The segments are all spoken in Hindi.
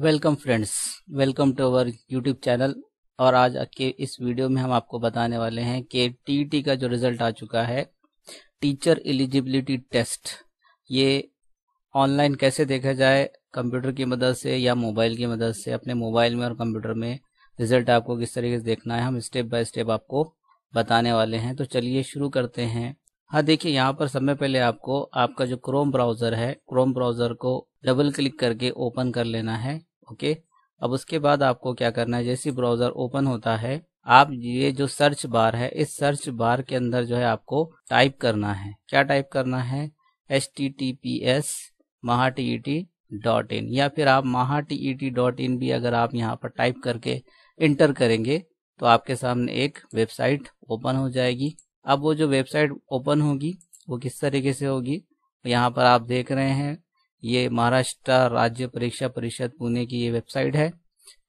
welcome friends welcome to our YouTube channel और आज के इस वीडियो में हम आपको बताने वाले हैं कि टी का जो रिजल्ट आ चुका है टीचर एलिजिबिलिटी टेस्ट ये ऑनलाइन कैसे देखा जाए कंप्यूटर की मदद से या मोबाइल की मदद से अपने मोबाइल में और कंप्यूटर में रिजल्ट आपको किस तरीके से देखना है हम स्टेप बाय स्टेप आपको बताने वाले हैं तो चलिए शुरू करते हैं हाँ देखिए यहाँ पर सबसे पहले आपको आपका जो क्रोम ब्राउजर है क्रोम ब्राउजर को डबल क्लिक करके ओपन कर लेना है ओके अब उसके बाद आपको क्या करना है जैसे ब्राउजर ओपन होता है आप ये जो सर्च बार है इस सर्च बार के अंदर जो है आपको टाइप करना है क्या टाइप करना है H T T P S Maha T T dot in या फिर आप महा टी टी डॉट इन भी अगर आप यहाँ पर टाइप करके इंटर करेंगे तो आपके सामने एक वेबसाइट ओपन हो जाएगी अब वो जो वेबसाइट ओपन होगी वो किस तरीके से होगी यहाँ पर आप देख रहे हैं ये महाराष्ट्र राज्य परीक्षा परिषद पुणे की ये वेबसाइट है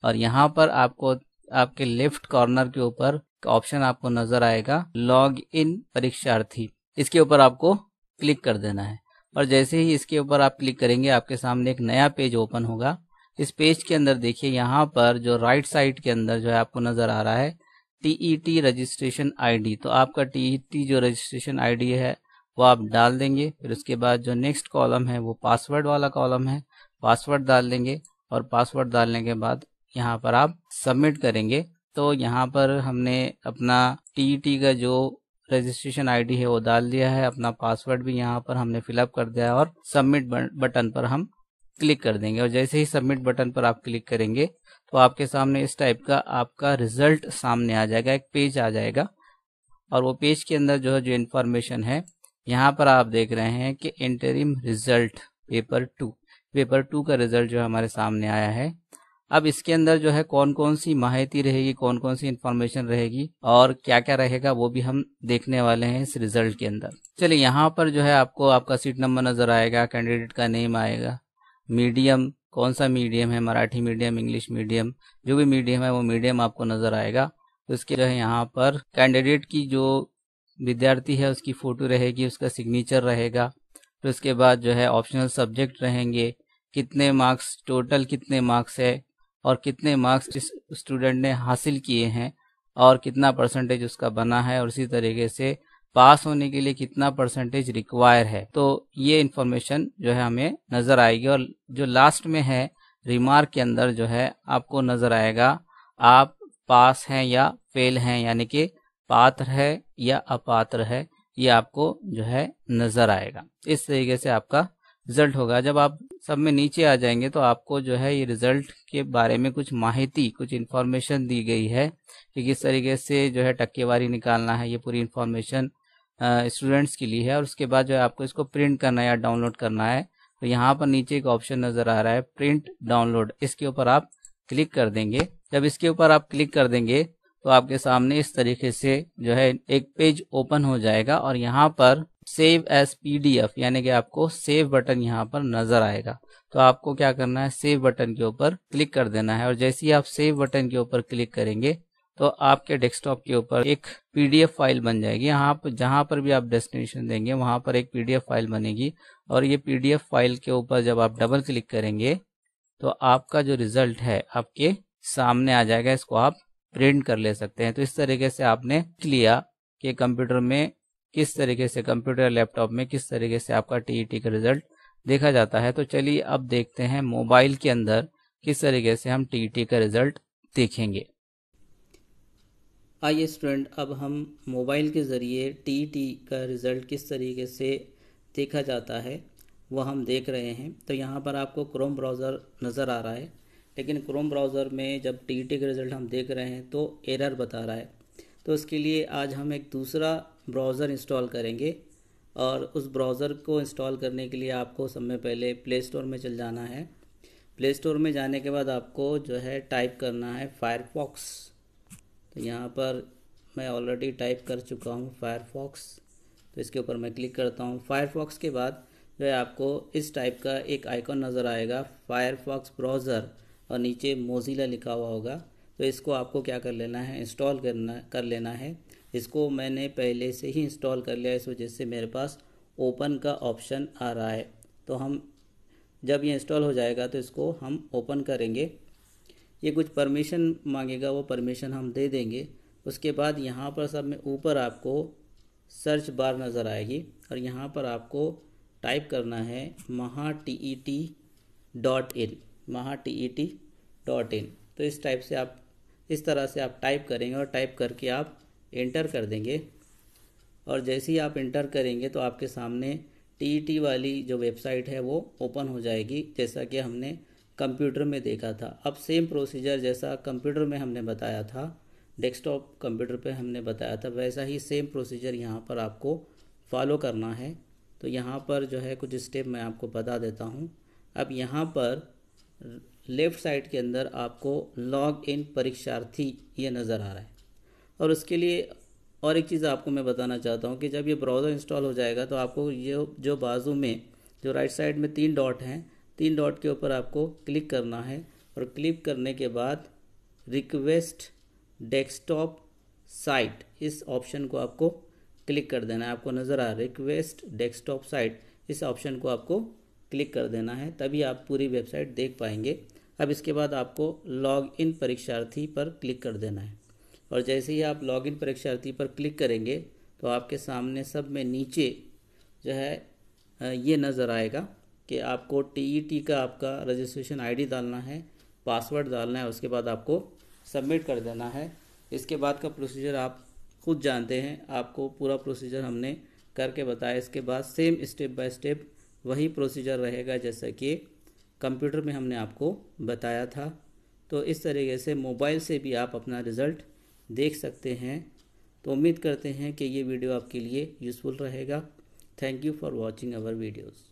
और यहाँ पर आपको आपके लेफ्ट कॉर्नर के ऊपर ऑप्शन आपको नजर आएगा लॉग इन परीक्षार्थी इसके ऊपर आपको क्लिक कर देना है और जैसे ही इसके ऊपर आप क्लिक करेंगे आपके सामने एक नया पेज ओपन होगा इस पेज के अंदर देखिए यहाँ पर जो राइट साइड के अंदर जो है आपको नजर आ रहा है टी रजिस्ट्रेशन आईडी तो आपका टी जो रजिस्ट्रेशन आईडी है वो आप डाल देंगे फिर उसके बाद जो नेक्स्ट कॉलम है वो पासवर्ड वाला कॉलम है पासवर्ड डाल देंगे और पासवर्ड डालने के बाद यहाँ पर आप सबमिट करेंगे तो यहाँ पर हमने अपना टी e का जो रजिस्ट्रेशन आईडी है वो डाल दिया है अपना पासवर्ड भी यहाँ पर हमने फिलअप कर दिया है और सबमिट बटन पर हम क्लिक कर देंगे और जैसे ही सबमिट बटन पर आप क्लिक करेंगे तो आपके सामने इस टाइप का आपका रिजल्ट सामने आ जाएगा एक पेज आ जाएगा और वो पेज के अंदर जो है जो इन्फॉर्मेशन है यहाँ पर आप देख रहे हैं कि interim result paper two paper two का रिजल्ट जो हमारे सामने आया है अब इसके अंदर जो है कौन कौन सी माहिती रहेगी कौन कौन सी इन्फॉर्मेशन रहेगी और क्या क्या रहेगा वो भी हम देखने वाले हैं इस रिजल्ट के अंदर चलिए यहाँ पर जो है आपको आपका सीट नंबर नजर आएगा कैंडिडेट का नेम आएगा मीडियम कौन सा मीडियम है मराठी मीडियम इंग्लिश मीडियम जो भी मीडियम है वो मीडियम आपको नजर आएगा तो इसके जो है यहाँ पर कैंडिडेट की जो विद्यार्थी है उसकी फोटो रहेगी उसका सिग्नेचर रहेगा फिर तो उसके बाद जो है ऑप्शनल सब्जेक्ट रहेंगे कितने मार्क्स टोटल कितने मार्क्स है और कितने मार्क्स इस स्टूडेंट ने हासिल किए हैं और कितना परसेंटेज उसका बना है और इसी तरीके से पास होने के लिए कितना परसेंटेज रिक्वायर है तो ये इन्फॉर्मेशन जो है हमें नजर आएगी और जो लास्ट में है रिमार्क के अंदर जो है आपको नजर आएगा आप पास हैं या फेल हैं यानी कि पात्र है या अपात्र है ये आपको जो है नजर आएगा इस तरीके से आपका रिजल्ट होगा जब आप सब में नीचे आ जाएंगे तो आपको जो है ये रिजल्ट के बारे में कुछ माहिती कुछ इन्फॉर्मेशन दी गई है कि किस तरीके से जो है टक्केवारी निकालना है ये पूरी इन्फॉर्मेशन स्टूडेंट्स के लिए है और उसके बाद जो है आपको इसको प्रिंट करना है या डाउनलोड करना है तो यहाँ पर नीचे एक ऑप्शन नजर आ रहा है प्रिंट डाउनलोड इसके ऊपर आप क्लिक कर देंगे जब इसके ऊपर आप क्लिक कर देंगे तो आपके सामने इस तरीके से जो है एक पेज ओपन हो जाएगा और यहाँ पर सेव एज पीडीएफ यानी कि आपको सेव बटन यहाँ पर नजर आएगा तो आपको क्या करना है सेव बटन के ऊपर क्लिक कर देना है और जैसे ही आप सेव बटन के ऊपर क्लिक करेंगे तो आपके डेस्कटॉप के ऊपर एक पीडीएफ फाइल बन जाएगी यहाँ पर जहां पर भी आप डेस्टिनेशन देंगे वहां पर एक पीडीएफ फाइल बनेगी और ये पीडीएफ फाइल के ऊपर जब आप डबल क्लिक करेंगे तो आपका जो रिजल्ट है आपके सामने आ जाएगा इसको आप प्रिंट कर ले सकते हैं तो इस तरीके से आपने लिया कि कंप्यूटर में किस तरीके से कंप्यूटर लैपटॉप में किस तरीके से आपका टीईटी का रिजल्ट देखा जाता है तो चलिए अब देखते हैं मोबाइल के अंदर किस तरीके से हम टीईटी का रिजल्ट देखेंगे आइए स्टूडेंट अब हम मोबाइल के ज़रिए टीईटी का रिज़ल्ट किस तरीके से देखा जाता है वह हम देख रहे हैं तो यहाँ पर आपको क्रोम ब्राउज़र नज़र आ रहा है लेकिन क्रोम ब्राउज़र में जब टी टी के रिज़ल्ट हम देख रहे हैं तो एरर बता रहा है तो उसके लिए आज हम एक दूसरा ब्राउज़र इंस्टॉल करेंगे और उस ब्राउज़र को इंस्टॉल करने के लिए आपको सब में पहले प्ले स्टोर में चल जाना है प्ले स्टोर में जाने के बाद आपको जो है टाइप करना है फायरफॉक्स तो यहाँ पर मैं ऑलरेडी टाइप कर चुका हूँ फायरफॉक्स तो इसके ऊपर मैं क्लिक करता हूँ फायरफॉक्स के बाद जो है आपको इस टाइप का एक आइकॉन नज़र आएगा फायरफॉक्स ब्राउज़र और नीचे मोज़िला लिखा हुआ होगा तो इसको आपको क्या कर लेना है इंस्टॉल करना कर लेना है इसको मैंने पहले से ही इंस्टॉल कर लिया इस वजह से मेरे पास ओपन का ऑप्शन आ रहा है तो हम जब ये इंस्टॉल हो जाएगा तो इसको हम ओपन करेंगे ये कुछ परमिशन मांगेगा वो परमिशन हम दे देंगे उसके बाद यहाँ पर सब में ऊपर आपको सर्च बार नज़र आएगी और यहाँ पर आपको टाइप करना है Maha T E T dot in Maha T E T dot in तो इस टाइप से आप इस तरह से आप टाइप करेंगे और टाइप करके आप इंटर कर देंगे और जैसे ही आप इंटर करेंगे तो आपके सामने टी टी e वाली जो वेबसाइट है वो ओपन हो जाएगी जैसा कि हमने कंप्यूटर में देखा था अब सेम प्रोसीजर जैसा कंप्यूटर में हमने बताया था डेस्कटॉप कंप्यूटर पे हमने बताया था वैसा ही सेम प्रोसीजर यहाँ पर आपको फॉलो करना है तो यहाँ पर जो है कुछ स्टेप मैं आपको बता देता हूँ अब यहाँ पर लेफ्ट साइड के अंदर आपको लॉग इन परीक्षार्थी ये नज़र आ रहा है और उसके लिए और एक चीज़ आपको मैं बताना चाहता हूँ कि जब ये ब्राउज़र इंस्टॉल हो जाएगा तो आपको ये जो बाजू में जो राइट साइड में तीन डॉट हैं तीन डॉट के ऊपर आपको क्लिक करना है और क्लिक करने के बाद रिक्वेस्ट डेस्कटॉप साइट इस ऑप्शन को आपको क्लिक कर देना है आपको नज़र आ रहा है रिक्वेस्ट डेस्कटॉप साइट इस ऑप्शन को आपको क्लिक कर देना है तभी आप पूरी वेबसाइट देख पाएंगे अब इसके बाद आपको लॉग इन परीक्षार्थी पर क्लिक कर देना है और जैसे ही आप लॉग इन परीक्षार्थी पर क्लिक करेंगे तो आपके सामने सब में नीचे जो है ये नज़र आएगा कि आपको टी का आपका रजिस्ट्रेशन डी डालना है पासवर्ड डालना है उसके बाद आपको सबमिट कर देना है इसके बाद का प्रोसीजर आप खुद जानते हैं आपको पूरा प्रोसीजर हमने करके बताया इसके बाद सेम स्टेप बाय स्टेप वही प्रोसीजर रहेगा जैसा कि कंप्यूटर में हमने आपको बताया था तो इस तरीके से मोबाइल से भी आप अपना रिज़ल्ट देख सकते हैं तो उम्मीद करते हैं कि ये वीडियो आपके लिए यूज़फुल रहेगा thank you for watching our videos